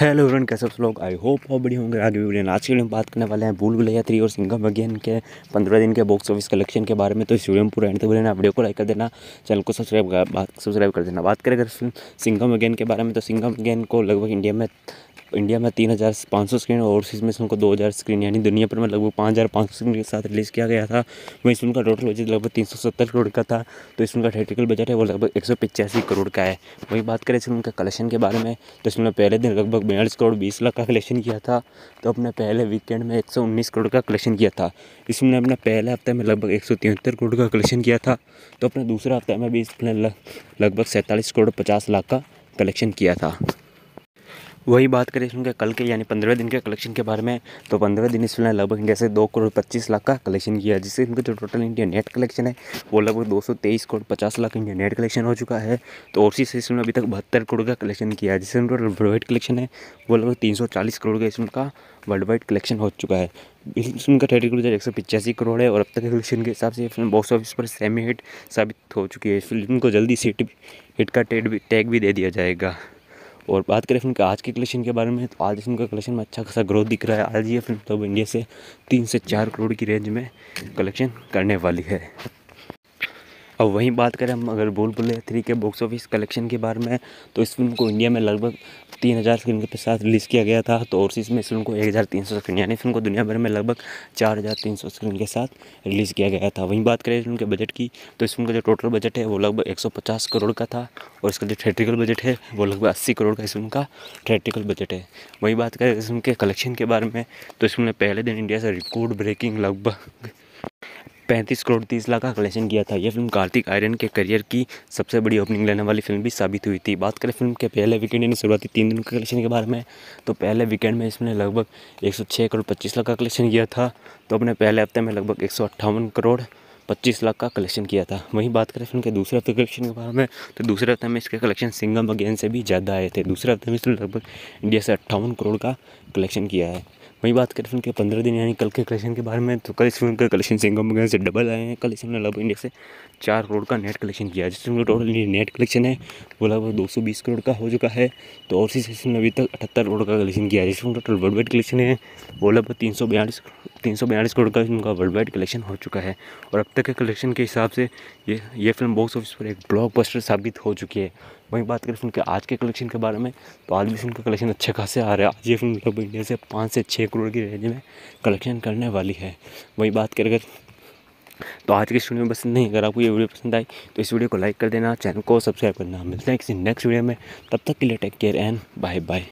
hello everyone कैसे सब लोग आई होप और बढ़िया होंगे आगे वीडियो आज के वीडियो में बात करने वाले हैं भूल भुलैया थ्री और सिंगम अगेन के पंद्रह दिन के बॉक्स ऑफिस कलेक्शन के बारे में तो इस वीडियो में पूरा एंड तक लेना वीडियो को लाइक कर देना चैनल को सब्सक्राइब सब्सक्राइब कर देना बात करें अगर सिंगम अगेन के बारे में तो सिंगम अगेन को लगभग इंडिया में इंडिया में तीन हज़ार पाँच सौ स्क्रीन और ओवरसीज़ में इनको दो हज़ार स्क्रीन यानी दुनिया पर में लगभग पाँच हज़ार पाँच सौ स्क्रीन के साथ रिलीज़ किया गया था वहीं इस का टोटल बजट लगभग तीन सौ सत्तर करोड़ का था तो इसमें का थिएटिकल बजट है वो लगभग एक सौ पिचासी करोड़ का है वही बात करें इसमें उनका कलेक्शन के बारे में तो इसमें पहले दिन लगभग बयालीस करोड़ बीस लाख का कलेक्शन किया था तो अपने पहले वीकेंड में एक सौ उन्नीस करोड़ का कलेक्शन किया था इसमें अपने पहले हफ्ते में लगभग एक सौ तिहत्तर करोड़ का कलेक्शन किया था तो अपने दूसरे हफ्ते में भी इसने लगभग सैंतालीस करोड़ पचास लाख का कलेक्शन किया था वही बात करें इसमें कल के यानी पंद्रह दिन के कलेक्शन के बारे में तो पंद्रह दिन इस फिल्म ने लगभग इंडिया से दो करोड़ पच्चीस लाख का कलेक्शन किया जिससे इनका जो टोटल इंडिया नेट कलेक्शन है वो लगभग दो सौ तेईस करोड़ पचास लाख इंडिया नेट कलेक्शन हो चुका है तो और से इस ने अभी तक बहत्तर करोड़ का कलेक्शन किया है जिससे टोटल वर्ल्ड वाइड कलेक्शन है वो लगभग तीन सौ चालीस करोड़ का इसमें का वर्ल्ड वाइड कलेक्शन हो चुका है इस फिल्म का थर्टी करोड़ एक सौ पिचासी करोड़ है और अब तक के कलेक्शन के हिसाब से ये फिल्म बॉक्स ऑफिस पर सेमी हिट साबित हो चुकी है इस फिल्म को जल्दी सीट हिट का टेट भी टैग भी दे दिया जाएगा और बात करें फिल्म के आज के कलेक्शन के बारे में तो आज फिल्म का कलेक्शन में अच्छा खासा ग्रोथ दिख रहा है आज ये फिल्म तो इंडिया से तीन से चार करोड़ की रेंज में कलेक्शन करने वाली है और वहीं बात करें हम अगर भूल भुलैया थ्री के बॉक्स ऑफिस कलेक्शन के बारे में तो इस फिल्म को इंडिया में लगभग तीन हज़ार स्क्रीन के साथ रिलीज़ किया गया था तो और में इस फिल्म को एक हज़ार तीन सौ स्क्रीन यानी फिल्म को दुनिया भर में लगभग चार हज़ार तीन सौ स्क्रीन के साथ रिलीज़ किया गया था वहीं बात करें फिल्म के बजट की तो इस फिल्म का जो टोटल बजट है वो लगभग एक सौ पचास करोड़ का था और इसका जो थिएट्रिकल बजट है वो लगभग अस्सी करोड़ का इस फिल्म का थिएट्रिकल बजट है वहीं बात करें इस फिल्म के कलेक्शन के बारे में तो इस फिल्म ने पहले दिन इंडिया से रिकॉर्ड ब्रेकिंग लगभग पैंतीस करोड़ तीस लाख का कलेक्शन किया था यह फिल्म कार्तिक आयरन के करियर की सबसे बड़ी ओपनिंग लेने वाली फिल्म भी साबित हुई थी बात करें फिल्म के पहले वीकेंड यानी शुरुआती तीन दिन के कलेक्शन के बारे में तो पहले वीकेंड में इसमें लगभग एक करोड़ पच्चीस लाख का कलेक्शन किया था तो अपने पहले हफ्ते में लगभग एक करोड़ पच्चीस लाख का कलेक्शन किया था वहीं बात करें फिल्म के दूसरे हफ्ते कलेक्शन के बारे में तो दूसरे हफ्ते में इसके कलेक्शन सिंगम अगेन से भी ज़्यादा आए थे दूसरे हफ्ते में इसने लगभग इंडिया से अट्ठावन करोड़ का कलेक्शन किया है वहीं बात करें फिल्म के पंद्रह दिन यानी कल के कलेक्शन के बारे में तो कल इस फिल्म के कलेक्शन सिंगम से डबल आए हैं कल इस फिल्म ने लगभग इंडिया से चार करोड़ का नेट कलेक्शन किया जिस का टोटल नेट कलेक्शन है वो लगभग दो सौ बीस करोड़ का हो चुका है तो और सी सेशन में अभी तक अठहत्तर करोड़ का कलेक्शन किया है जिसमें टोटल वर्ल्ड वाइड कलेक्शन है वो लगभग तीन सौ बयालीस तीन सौ बयालीस करोड़ का इनका वर्ल्ड वाइड कलेक्शन हो चुका है और अब तक के कलेक्शन के हिसाब से ये ये फिल्म बॉक्स ऑफिस पर एक ब्लॉकबस्टर साबित हो चुकी है वहीं बात करें फिल्म के आज के कलेक्शन के बारे में तो आज भी फिल्म का कलेक्शन अच्छे खासे आ रहा है आज ये फिल्म लगभग इंडिया से पाँच से छः करोड़ की रेंज में कलेक्शन करने वाली है वहीं बात करें अगर तो आज के स्टूडियो में पसंद नहीं अगर आपको ये वीडियो पसंद आई तो इस वीडियो को लाइक कर देना चैनल को सब्सक्राइब करना मिलते हैं किसी नेक्स्ट वीडियो में तब तक के लिए take care and bye bye